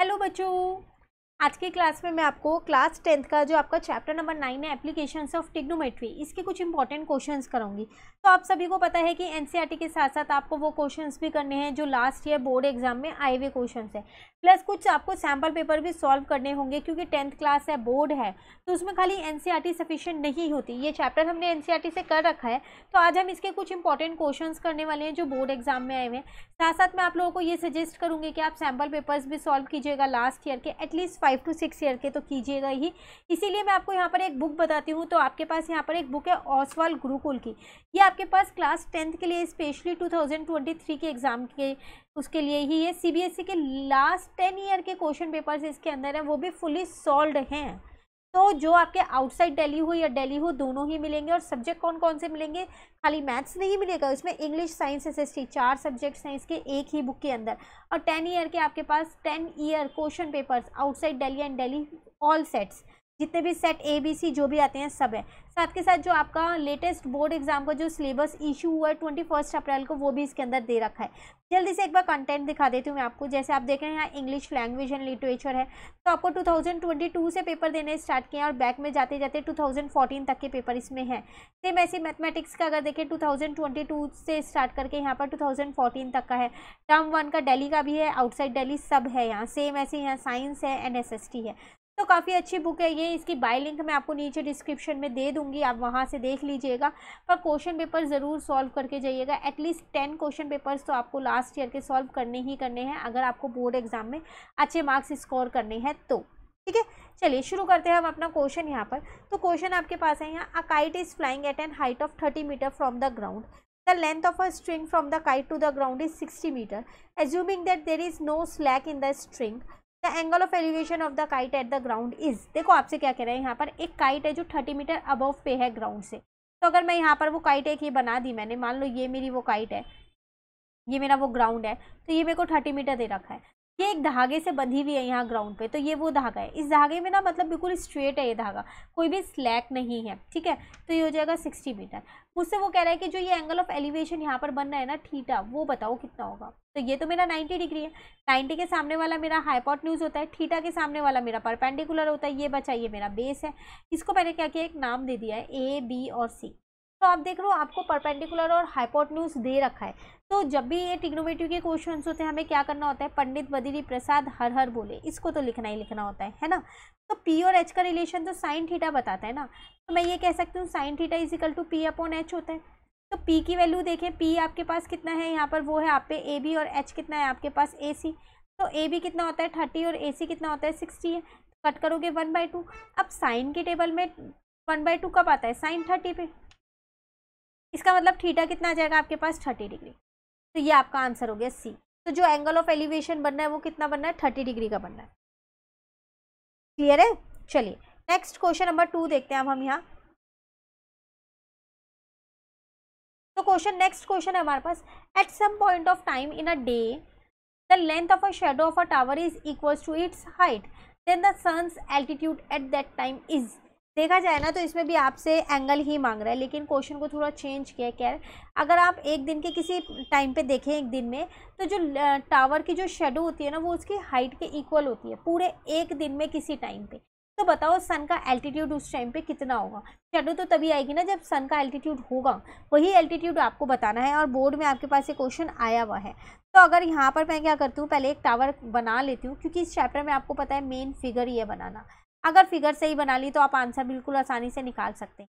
hello बच्चों आज के क्लास में मैं आपको क्लास टेंथ का जो आपका चैप्टर नंबर नाइन है एप्लीकेशंस ऑफ टिग्नोमेट्री इसके कुछ इंपॉर्टेंट क्वेश्चंस कराऊंगी तो आप सभी को पता है कि एनसीईआरटी e के साथ साथ आपको वो क्वेश्चंस भी करने हैं जो लास्ट ईयर बोर्ड एग्जाम में आए हुए क्वेश्चंस है प्लस कुछ आपको सैम्पल पेपर भी सॉल्व करने होंगे क्योंकि टेंथ क्लास है बोर्ड है तो उसमें खाली एन सफिशिएंट e नहीं होती ये चैप्टर हमने एन e से कर रखा है तो आज हम इसके कुछ इंपॉर्टेंट क्वेश्चन करने वाले हैं जो बोर्ड एग्जाम में आए हुए हैं साथ साथ मैं आप लोगों को ये सजेस्ट करूँगी कि आप सैम्पल पेपर्स भी सॉल्व कीजिएगा लास्ट ईयर के at least five to six year के तो कीजिएगा ही इसीलिए मैं आपको यहाँ पर एक बुक बताती हूँ तो आपके पास यहाँ पर एक बुक है ओसवाल गुरुकुल की ये आपके पास क्लास टेंथ के लिए स्पेशली टू के एग्ज़ाम के उसके लिए ही ये सीबीएसई e के लास्ट टेन ईयर के क्वेश्चन पेपर्स इसके अंदर हैं वो भी फुली सॉल्व हैं तो जो आपके आउटसाइड डेली हो या डेली हो दोनों ही मिलेंगे और सब्जेक्ट कौन कौन से मिलेंगे खाली मैथ्स नहीं मिलेगा इसमें इंग्लिश साइंस एस एस चार सब्जेक्ट्स हैं इसके एक ही बुक के अंदर और टेन ईयर के आपके पास ten year question papers outside Delhi and Delhi all sets जितने भी सेट ए बी सी जो भी आते हैं सब है साथ के साथ जो आपका लेटेस्ट बोर्ड एग्जाम का जो सिलेबस इशू हुआ है ट्वेंटी फर्स्ट अप्रैल को वो भी इसके अंदर दे रखा है जल्दी से एक बार कंटेंट दिखा देती हूँ मैं आपको जैसे आप देख रहे हैं यहाँ इंग्लिश लैंग्वेज एंड लिटरेचर है तो आपको 2022 से पेपर देने स्टार्ट किए हैं और बैक में जाते जाते 2014 तक के पेपर इसमें है सेम ऐसे मैथमेटिक्स का अगर देखें 2022 से स्टार्ट करके यहाँ पर 2014 तक का है टर्म वन का डेली का भी है आउटसाइड डेली सब है यहाँ सेम ऐसे यहाँ साइंस है एन है तो काफ़ी अच्छी बुक है ये इसकी बाय लिंक मैं आपको नीचे डिस्क्रिप्शन में दे दूंगी आप वहाँ से देख लीजिएगा पर क्वेश्चन पेपर ज़रूर सॉल्व करके जाइएगा एटलीस्ट टेन क्वेश्चन पेपर्स तो आपको लास्ट ईयर के सॉल्व करने ही करने हैं अगर आपको बोर्ड एग्जाम में अच्छे मार्क्स स्कोर करने हैं तो ठीक है चलिए शुरू करते हैं हम अपना क्वेश्चन यहाँ पर तो क्वेश्चन आपके पास है यहाँ a kite is flying at an height of thirty metre from the ground the length of a string from the kite to the ground is 60 meter assuming that there is no slack in the string angle of elevation of the kite at the ground is देखो आपसे क्या कह रहे हैं यहाँ पर एक kite है जो थर्टी मीटर अबव पे है ग्राउंड से तो अगर मैं यहाँ पर वो काइट एक ही बना दी मैंने मान लो ये मेरी वो काइट है ये मेरा वो ग्राउंड है तो ये मेरे को थर्टी मीटर दे रखा है ये एक धागे से बंधी हुई है यहाँ ग्राउंड पे तो ये वो धागा है इस धागे में ना मतलब बिल्कुल स्ट्रेट है ये धागा कोई भी स्लैक नहीं है ठीक है तो ये हो जाएगा सिक्सटी मीटर मुझसे वो कह रहा है कि जो ये एंगल ऑफ एलिवेशन यहाँ पर बन रहा है ना थीटा वो बताओ कितना होगा तो ये तो मेरा 90 डिग्री है 90 के सामने वाला मेरा हाईपॉट न्यूज़ होता है थीटा के सामने वाला मेरा परपेंडिकुलर होता है ये बचा ये मेरा बेस है इसको मैंने क्या किया एक नाम दे दिया है ए बी और सी तो आप देख रहे हो आपको परपेंडिकुलर और हाइपोटन्यूज दे रखा है तो जब भी ये टिग्नोमेटिव के क्वेश्चन होते हैं हमें क्या करना होता है पंडित बदिरी प्रसाद हर हर बोले इसको तो लिखना ही लिखना होता है है ना तो पी और एच का रिलेशन तो साइन थीटा बताता है ना तो मैं ये कह सकती हूँ sine theta equal to P upon H होता है तो पी की वैल्यू देखें पी आपके पास कितना है यहाँ पर वो है आप पे ए बी और एच कितना है आपके पास ए सी तो ए बी कितना होता है थर्टी और ए सी कितना होता है सिक्सटी है तो कट करोगे वन बाई टू अब साइन के टेबल में वन बाई टू कब आता है साइन थर्टी पे इसका मतलब थीटा कितना आ जाएगा आपके पास थर्टी डिग्री तो ये आपका आंसर हो गया सी तो जो एंगल ऑफ एलिवेशन बनना है वो कितना बनना है थर्टी डिग्री का बनना है क्लियर है चलिए नेक्स्ट क्वेश्चन नंबर टू देखते हैं अब हम यहाँ तो क्वेश्चन नेक्स्ट क्वेश्चन है हमारे पास at some point of time in a day the length of a shadow of a tower is equal to its height then the sun's altitude at that time is देखा जाए ना तो इसमें भी आपसे एंगल ही मांग रहा है लेकिन क्वेश्चन को थोड़ा चेंज किया क्या है अगर आप एक दिन के किसी टाइम पे देखें एक दिन में तो जो टावर की जो शेडो होती है ना वो उसकी हाइट के इक्वल होती है पूरे एक दिन में किसी टाइम पे तो बताओ सन का एल्टीट्यूड उस टाइम पे कितना होगा शेडो तो तभी आएगी ना जब सन का एल्टीट्यूड होगा वही एल्टीट्यूड आपको बताना है और बोर्ड में आपके पास ये क्वेश्चन आया हुआ है तो अगर यहाँ पर मैं क्या करती हूँ पहले एक टावर बना लेती हूँ क्योंकि इस चैप्टर में आपको पता है मेन फिगर ये बनाना अगर फिगर सही बना ली तो आप आंसर बिल्कुल आसानी से निकाल सकते हैं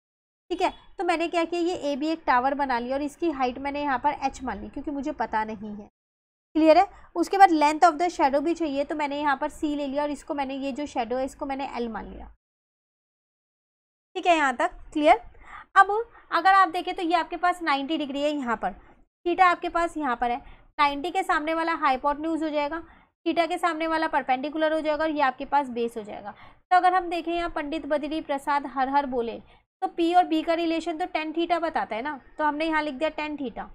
ठीक है तो मैंने क्या किया ये ए बी एक टावर बना लिया और इसकी हाइट मैंने यहाँ पर एच मान ली क्योंकि मुझे पता नहीं है क्लियर है उसके बाद लेंथ ऑफ द शेडो भी चाहिए तो मैंने यहाँ पर सी ले लिया और इसको मैंने ये जो शेडो है इसको मैंने एल मान लिया ठीक है यहाँ तक क्लियर अब अगर आप देखें तो ये आपके पास 90 डिग्री है यहाँ पर थीटा आपके पास यहाँ पर है 90 के सामने वाला हाइपोटन्यूज हो जाएगा थीटा के सामने वाला परपेंडिकुलर हो जाएगा और ये आपके पास बेस हो जाएगा तो अगर हम देखें यहाँ पंडित बद्री प्रसाद हर हर बोले तो पी और बी का रिलेशन तो टेन थीटा बताता है ना तो हमने यहाँ लिख दिया टेन थीटा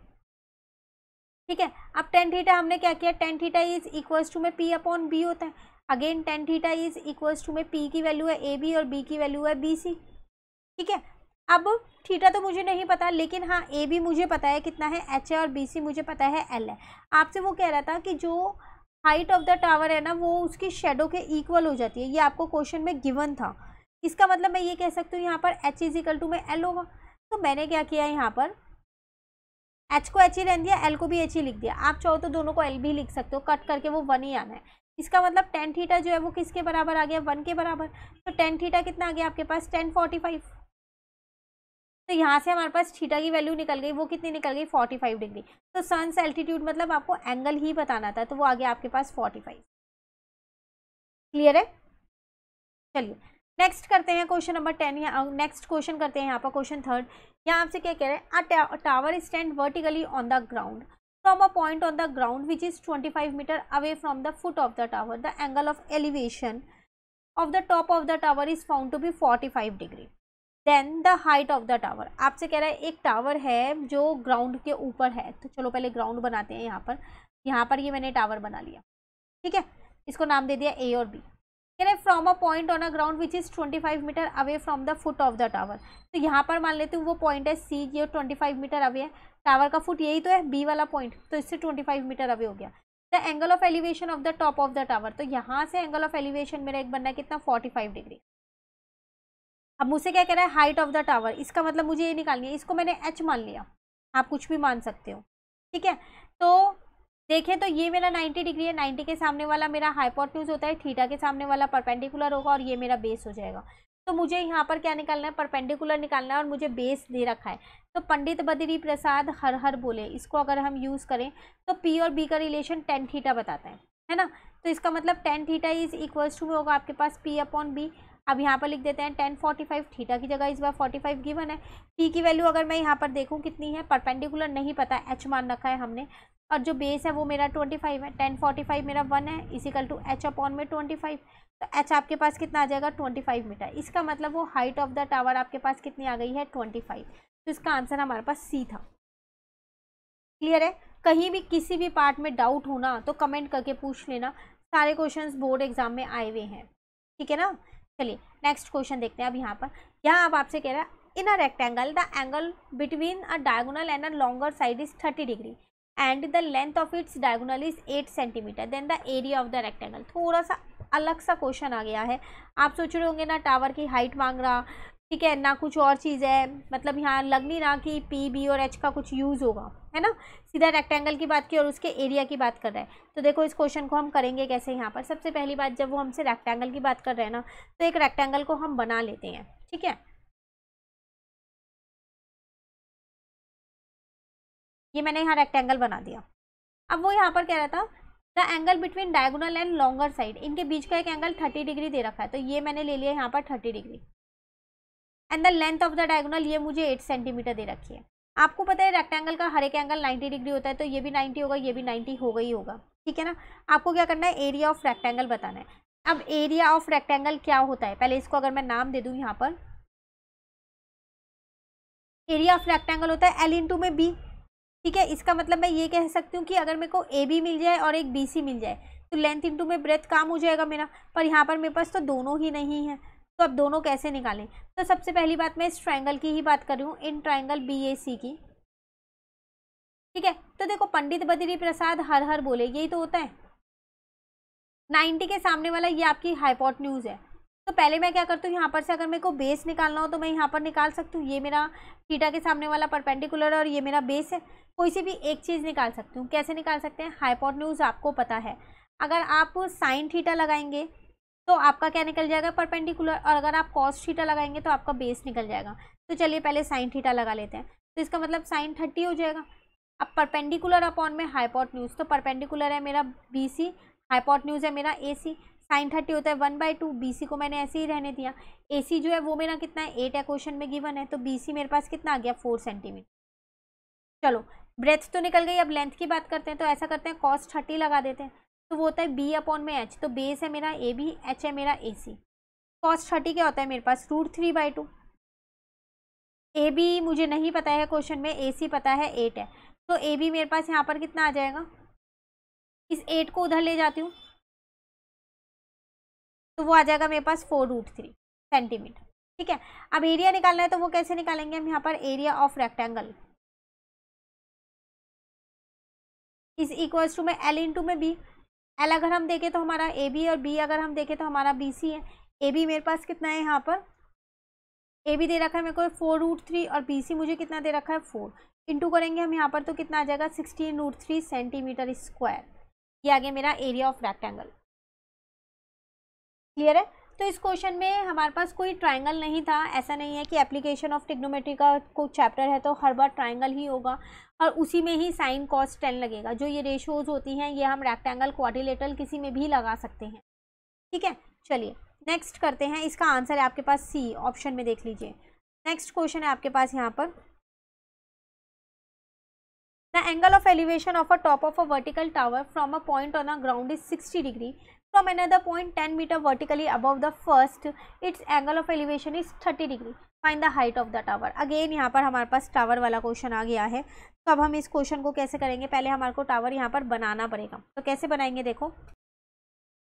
ठीक है अब टेन थीटा हमने क्या किया tan theta is equals to में पी अपॉन बी होता है again tan theta is equals to में पी की वैल्यू है ए बी और बी की वैल्यू है बी सी ठीक है अब थीटा तो मुझे नहीं पता लेकिन हाँ ए बी मुझे पता है कितना है एच ए और बी सी मुझे पता है एल है आपसे वो कह रहा था कि जो हाइट ऑफ द टावर है ना वो उसकी शेडो के इक्वल हो जाती है ये आपको क्वेश्चन में गिवन था इसका मतलब मैं ये कह सकती हूँ यहाँ पर एच इज इक्वल टू में एल होगा तो मैंने क्या किया यहाँ पर एच को एच ही रहने दिया एल को भी एच ही लिख दिया आप चाहो तो दोनों को एल भी लिख सकते हो कट करके वो वन ही आना है इसका मतलब टेन थीटा जो है वो किसके बराबर आ गया वन के बराबर तो टेन थीटा कितना आ गया आपके पास टेन फोर्टी फाइव तो यहाँ से हमारे पास छीटा की वैल्यू निकल गई वो कितनी निकल गई 45 डिग्री तो सन से एल्टीट्यूड मतलब आपको एंगल ही बताना था तो वो आ गया आपके पास 45 क्लियर है चलिए नेक्स्ट करते हैं question number ten next question करते हैं यहाँ पर क्वेश्चन थर्ड यहाँ आपसे क्या कह रहे हैं tower stand vertically on the ground point on the ground which is twenty five metre away from the foot of the tower the angle of elevation of the top of the tower is found to be forty five degree then the height of the tower आपसे कह रहा है एक tower है जो ground के ऊपर है तो चलो पहले ग्राउंड बनाते हैं यहाँ पर यहाँ पर ये मैंने टावर बना लिया ठीक है इसको नाम दे दिया ए और बी कह रहे from a point on a ground which is twenty five metre away from the foot of the tower तो यहाँ पर मान लेते हैं वो पॉइंट है सी ये ट्वेंटी फाइव मीटर अवे है टावर का फुट यही तो है बी वाला पॉइंट तो इससे ट्वेंटी फाइव मीटर अवे हो गया the angle of elevation of the top of the tower तो यहाँ से एंगल ऑफ एलिवेशन मेरा एक बनना है कितना फोर्टी फाइव डिग्री अब मुझसे क्या कह रहा है हाइट ऑफ द टावर इसका मतलब मुझे ये निकालनी है इसको मैंने एच मान लिया आप कुछ भी मान सकते हो ठीक है तो देखें तो ये मेरा 90 डिग्री है 90 के सामने वाला मेरा हाइपोटन्यूज होता है थीटा के सामने वाला परपेंडिकुलर होगा और ये मेरा बेस हो जाएगा तो मुझे यहाँ पर क्या निकालना है परपेंडिकुलर निकालना है और मुझे बेस दे रखा है तो पंडित बद्री प्रसाद हर हर बोले इसको अगर हम यूज़ करें तो पी और बी का रिलेशन टेन थीटा बताता है है ना तो इसका मतलब tan theta is equals to में होगा आपके पास पी अपॉन बी अब यहाँ पर लिख देते हैं टेन फोर्टी फाइव थीटा की जगह इस बार फोर्टी फाइव गिवन है पी की वैल्यू अगर मैं यहाँ पर देखूँ कितनी है परपेंडिकुलर नहीं पता एच मान रखा है हमने और जो बेस है वो मेरा ट्वेंटी फाइव है टेन फोर्टी फाइव मेरा वन है इसिकल टू एच अपॉन में ट्वेंटी फाइव तो एच आपके पास कितना आ जाएगा ट्वेंटी फाइव मीटर इसका मतलब वो हाइट ऑफ द टावर आपके पास कितनी आ गई है ट्वेंटी फाइव तो इसका आंसर हमारे पास सी था क्लियर है कहीं भी किसी भी पार्ट में डाउट होना तो कमेंट करके पूछ लेना सारे क्वेश्चन बोर्ड एग्जाम में आए हुए हैं ठीक है ना चलिए नेक्स्ट क्वेश्चन देखते हैं अब यहाँ पर यहाँ अब आपसे कह रहा है in a rectangle the angle between a diagonal and a longer side is thirty degree and the length of its diagonal is eight centimetre then the area of the rectangle थोड़ा सा अलग सा क्वेश्चन आ गया है आप सोच रहे होंगे ना टावर की हाइट मांग रहा ठीक है ना कुछ और चीज़ है मतलब यहाँ लग नहीं ना कि पी बी और एच का कुछ यूज़ होगा है ना सीधा रेक्टेंगल की बात की और उसके एरिया की बात कर रहे हैं तो देखो इस क्वेश्चन को हम करेंगे कैसे यहाँ पर सबसे पहली बात जब वो हमसे रेक्टेंगल की बात कर रहे हैं ना तो एक रेक्टेंगल को हम बना लेते हैं ठीक है ये मैंने यहाँ रेक्टेंगल बना दिया अब वो यहाँ पर कह रहा था the angle between diagonal and longer side इनके बीच का एक एंगल थर्टी डिग्री दे रखा है तो ये मैंने ले लिया यहाँ पर thirty degree and the length of the diagonal ये मुझे एट सेंटीमीटर दे रखी है आपको पता है रेक्टेंगल का हर एक एंगल 90 डिग्री होता है तो ये भी 90 होगा ये भी 90 होगा ही होगा ठीक है ना आपको क्या करना है एरिया ऑफ रेक्टेंगल बताना है अब एरिया ऑफ रेक्टेंगल क्या होता है पहले इसको अगर मैं नाम दे दूँ यहाँ पर एरिया ऑफ रेक्टेंगल होता है एल इंटू में बी ठीक है इसका मतलब मैं ये कह सकती हूँ कि अगर मेरे को ए बी मिल जाए और एक बी सी मिल जाए तो लेंथ इंटू में ब्रेथ काम हो जाएगा मेरा पर यहाँ पर मेरे पास तो दोनों ही नहीं है तो अब दोनों कैसे निकालें तो सबसे पहली बात मैं इस ट्राइंगल की ही बात कर रही हूँ इन ट्राइंगल बी ए सी की ठीक है तो देखो पंडित बद्री प्रसाद हर हर बोले यही तो होता है नाइन्टी के सामने वाला ये आपकी हाईपोट न्यूज़ है तो पहले मैं क्या करती हूँ यहाँ पर से अगर मेरे को बेस निकालना हो तो मैं यहाँ पर निकाल सकती हूँ ये मेरा थीटा के सामने वाला परपेंडिकुलर है और ये मेरा बेस है कोई सी भी एक चीज़ निकाल सकती हूँ कैसे निकाल सकते हैं हाईपोट न्यूज़ आपको पता है अगर आप साइन थीटा लगाएंगे तो आपका क्या निकल जाएगा परपेंडिकुलर और अगर आप कॉस थीटा लगाएंगे तो आपका बेस निकल जाएगा तो चलिए पहले साइन थीटा लगा लेते हैं तो इसका मतलब साइन थर्टी हो जाएगा अब परपेंडिकुलर अपॉन में न्यूज़ तो परपेंडिकुलर है मेरा बी सी न्यूज़ है मेरा ए सी साइन थर्टी होता है one by two B C को मैंने ऐसे ही रहने दिया ए सी जो है वो मेरा कितना है एट है क्वेश्चन में गिवन है तो बी सी मेरे पास कितना आ गया फोर सेंटीमीटर चलो ब्रेथ तो निकल गई अब लेंथ की बात करते हैं तो ऐसा करते हैं कॉस्ट थर्टी लगा देते हैं तो वो होता है बी अपॉन में एच तो बेस है मेरा ए बी एच है मेरा ए सी कॉस थर्टी क्या होता है मेरे पास root three by two A B मुझे नहीं पता है क्वेश्चन में ए सी पता है एट है तो ए बी मेरे पास यहाँ पर कितना आ जाएगा इस एट को उधर ले जाती हूँ तो वो आ जाएगा मेरे पास फोर रूट थ्री सेंटीमीटर ठीक है अब एरिया निकालना है तो वो कैसे निकालेंगे हम यहाँ पर area of rectangle is equals to मैं एल इंटू में बी एल अगर हम देखें तो हमारा ए बी और बी अगर हम देखें तो हमारा बी सी है ए बी मेरे पास कितना है यहाँ पर ए बी दे रखा है मेरे को फोर रूट थ्री और बी सी मुझे कितना दे रखा है फोर इंटू करेंगे हम यहाँ पर तो कितना आ जाएगा sixteen root three centimetre square ये आ गया मेरा एरिया ऑफ रेक्टेंगल क्लियर है तो इस क्वेश्चन में हमारे पास कोई ट्राइंगल नहीं था ऐसा नहीं है कि एप्लीकेशन ऑफ टिग्नोमेट्री का कोई चैप्टर है तो हर बार ट्राइंगल ही होगा और उसी में ही साइन कॉस टेन लगेगा जो ये रेशोज होती हैं ये हम रेक्टेंगल क्वारिलेटरल किसी में भी लगा सकते हैं ठीक है चलिए नेक्स्ट करते हैं इसका आंसर है आपके पास सी ऑप्शन में देख लीजिए नेक्स्ट क्वेश्चन है आपके पास यहाँ पर the angle of elevation of a top of a vertical tower from a point on a ground is 60 degree from another point 10 meter vertically above the first its angle of elevation is 30 degree find the height of the tower again यहाँ पर हमारे पास tower वाला question आ गया है तो अब हम इस क्वेश्चन को कैसे करेंगे पहले हमारे को टावर यहाँ पर बनाना पड़ेगा तो कैसे बनाएंगे देखो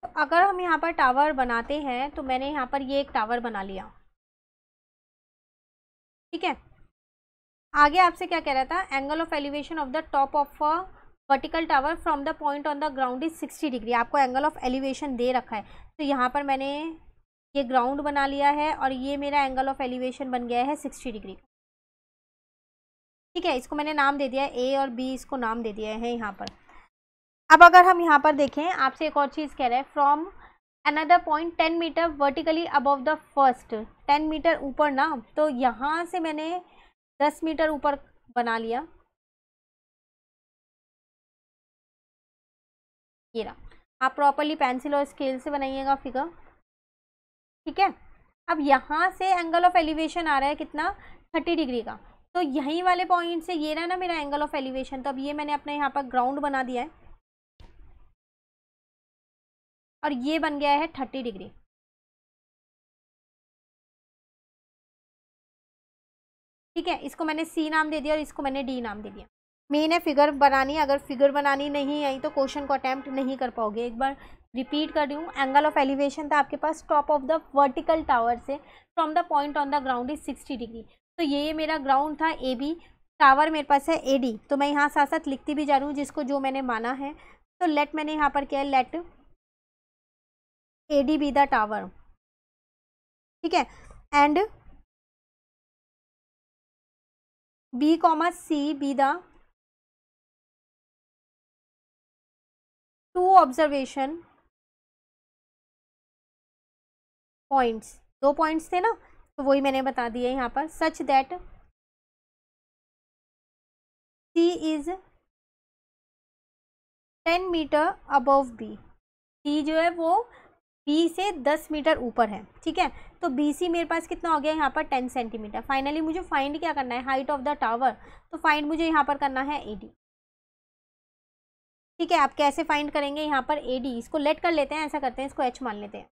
तो अगर हम यहाँ पर टावर बनाते हैं तो मैंने यहाँ पर ये एक टावर बना लिया ठीक है आगे आपसे क्या कह रहा था angle of elevation of the top of vertical tower from the point on the ground is sixty degree आपको एंगल ऑफ एलिवेशन दे रखा है तो यहाँ पर मैंने ये ग्राउंड बना लिया है और ये मेरा एंगल ऑफ एलिवेशन बन गया है सिक्सटी डिग्री ठीक है इसको मैंने नाम दे दिया है ए और बी इसको नाम दे दिया है यहाँ पर अब अगर हम यहाँ पर देखें आपसे एक और चीज़ कह रहे हैं from another point ten metre vertically above the first ten metre ऊपर ना तो यहाँ से मैंने दस मीटर ऊपर बना लिया ये रहा आप प्रॉपरली पेंसिल और स्केल से बनाइएगा फिगर ठीक है अब यहाँ से एंगल ऑफ एलिवेशन आ रहा है कितना थर्टी डिग्री का तो यहीं वाले पॉइंट से ये रहा ना मेरा एंगल ऑफ एलिवेशन तो अब ये मैंने अपने यहाँ पर ग्राउंड बना दिया है और ये बन गया है थर्टी डिग्री ठीक है इसको मैंने सी नाम दे दिया और इसको मैंने डी नाम दे दिया मेन है फिगर बनानी अगर फिगर बनानी नहीं आई तो क्वेश्चन को अटैम्प्ट नहीं कर पाओगे एक बार रिपीट कर रही हूँ एंगल ऑफ एलिवेशन था आपके पास top of the vertical tower से from the point on the ground is sixty degree तो ये मेरा ग्राउंड था ए बी टावर मेरे पास है ए डी तो मैं यहाँ साथ साथ लिखती भी जा रही हूँ जिसको जो मैंने माना है तो लेट मैंने यहाँ पर किया है let A D be the tower ठीक है and B comma C be the two observation points दो पॉइंट्स थे ना तो वही मैंने बता दिया यहाँ पर such that C is ten metre above B C जो है वो बी से दस मीटर ऊपर है ठीक है तो बी सी मेरे पास कितना हो गया यहाँ पर टेन सेंटीमीटर फाइनली मुझे फाइंड क्या करना है हाइट ऑफ द टावर तो फाइंड मुझे यहाँ पर करना है ए डी ठीक है आप कैसे फाइंड करेंगे यहाँ पर ए डी इसको लेट कर लेते हैं ऐसा करते हैं इसको एच मान लेते हैं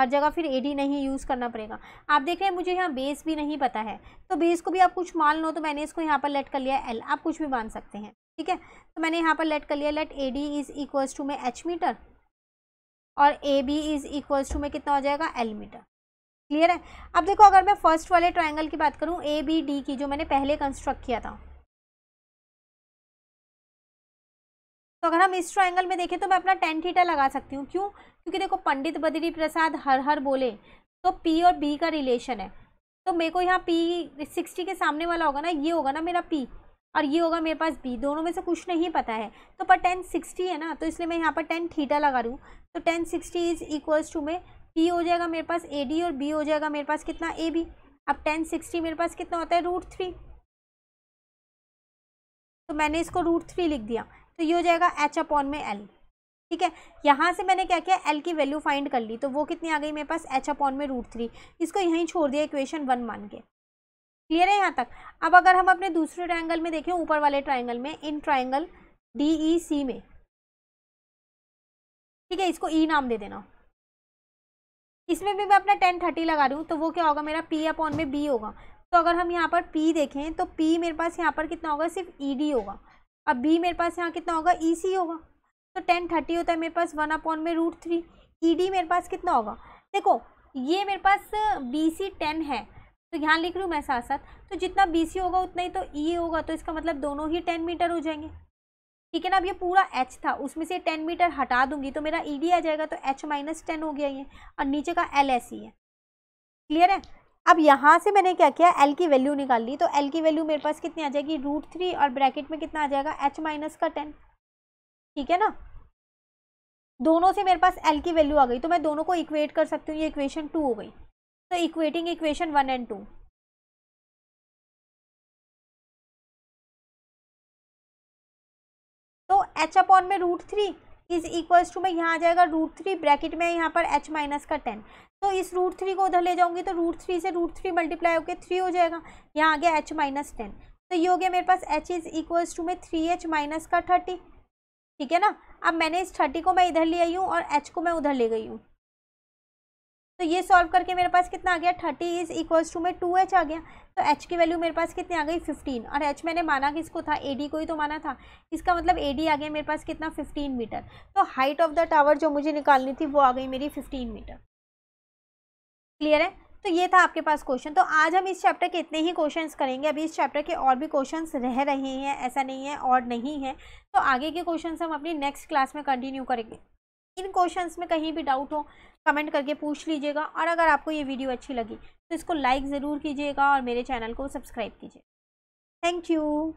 हर जगह फिर ए डी नहीं यूज़ करना पड़ेगा आप देख रहे हैं मुझे यहाँ बेस भी नहीं पता है तो बेस को भी आप कुछ मान लो तो मैंने इसको यहाँ पर लेट कर लिया एल आप कुछ भी मान सकते हैं ठीक है तो मैंने यहाँ पर लेट कर लिया let A D is equals to में एच मीटर और A B is equals to में कितना हो जाएगा एल मीटर क्लियर है अब देखो अगर मैं फर्स्ट वाले ट्राइंगल की बात करूँ ए बी डी की जो मैंने पहले कंस्ट्रक्ट किया था तो अगर हम इस ट्राइंगल में देखें तो मैं अपना टेन थीटा लगा सकती हूँ क्यों क्योंकि देखो पंडित बद्री प्रसाद हर हर बोले तो पी और बी का रिलेशन है तो मेरे को यहाँ पी सिक्सटी के सामने वाला होगा ना ये होगा ना मेरा पी और ये होगा मेरे पास बी दोनों में से कुछ नहीं पता है तो पर टेन सिक्सटी है ना तो इसलिए मैं यहाँ पर टेन थीटा लगा रही हूँ तो ten sixty is equals to में पी हो जाएगा मेरे पास ए डी और बी हो जाएगा मेरे पास कितना ए बी अब टेन सिक्सटी मेरे पास कितना होता है रूट थ्री तो मैंने इसको रूट थ्री लिख दिया तो ये हो जाएगा एच अपॉन में एल ठीक है यहाँ से मैंने क्या किया एल की वैल्यू फाइंड कर ली तो वो कितनी आ गई मेरे पास एच अपॉन में रूट थ्री इसको यहीं छोड़ दिया इक्वेशन वन मान के क्लियर है यहाँ तक अब अगर हम अपने दूसरे ट्राइंगल में देखें ऊपर वाले ट्राइंगल में इन ट्राइंगल डी ई सी में ठीक है इसको ई e नाम दे देना इसमें भी मैं अपना टेन थर्टी लगा रही हूँ तो वो क्या होगा मेरा पी अपॉन में बी होगा तो अगर हम यहाँ पर पी देखें तो पी मेरे पास यहाँ पर कितना होगा सिर्फ ई e डी होगा अब बी मेरे पास यहाँ कितना होगा ई e सी होगा तो टेन थर्टी होता है मेरे पास वन अपॉन में रूट थ्री ई डी मेरे पास कितना होगा देखो ये मेरे पास बी सी टेन है तो यहाँ लिख रही हूँ मैं साथ साथ तो जितना बी सी होगा उतना ही तो ई e होगा तो इसका मतलब दोनों ही टेन मीटर हो जाएंगे ठीक है ना अब ये पूरा एच था उसमें से टेन मीटर हटा दूंगी तो मेरा ई e डी आ जाएगा तो एच माइनस टेन हो गया ये और नीचे का एल एस ई है क्लियर है अब यहाँ से मैंने क्या किया एल की वैल्यू निकाल ली तो एल की वैल्यू मेरे पास कितनी आ जाएगी रूट थ्री और ब्रैकेट में कितना आ जाएगा एच माइनस का टेन ठीक है ना दोनों से मेरे पास एल की वैल्यू आ गई तो मैं दोनों को इक्वेट कर सकती हूँ ये इक्वेशन टू हो गई तो equating equation one and two तो एच अपॉन में root three is equals to में यहाँ आ जाएगा रूट थ्री ब्रैकेट में यहाँ पर एच माइनस का टेन तो इस रूट थ्री को उधर ले जाऊंगी तो रूट थ्री से रूट थ्री मल्टीप्लाई होकर थ्री हो जाएगा यहाँ आ गया एच माइनस टेन तो ये हो गया मेरे पास एच इज़ इक्वल्स टू में थ्री एच माइनस का थर्टी ठीक है ना अब मैंने इस थर्टी को मैं इधर ले आई हूँ और एच को मैं उधर ले गई हूँ तो ये सॉल्व करके मेरे पास कितना आ गया थर्टी इज़ इक्वल्स टू में टू एच आ गया तो एच की वैल्यू मेरे पास कितनी आ गई फिफ्टीन और एच मैंने माना किसको था ए डी को ही तो माना था इसका मतलब ए डी आ गया मेरे पास कितना फिफ्टीन मीटर तो हाइट ऑफ द टावर जो मुझे निकालनी थी वो आ गई मेरी फिफ्टीन मीटर क्लियर है तो ये था आपके पास क्वेश्चन तो आज हम इस चैप्टर के इतने ही क्वेश्चंस करेंगे अभी इस चैप्टर के और भी क्वेश्चंस रह रहे हैं ऐसा नहीं है और नहीं है तो आगे के क्वेश्चंस हम अपनी नेक्स्ट क्लास में कंटिन्यू करेंगे इन क्वेश्चंस में कहीं भी डाउट हो कमेंट करके पूछ लीजिएगा और अगर आपको ये वीडियो अच्छी लगी तो इसको लाइक ज़रूर कीजिएगा और मेरे चैनल को सब्सक्राइब कीजिए थैंक यू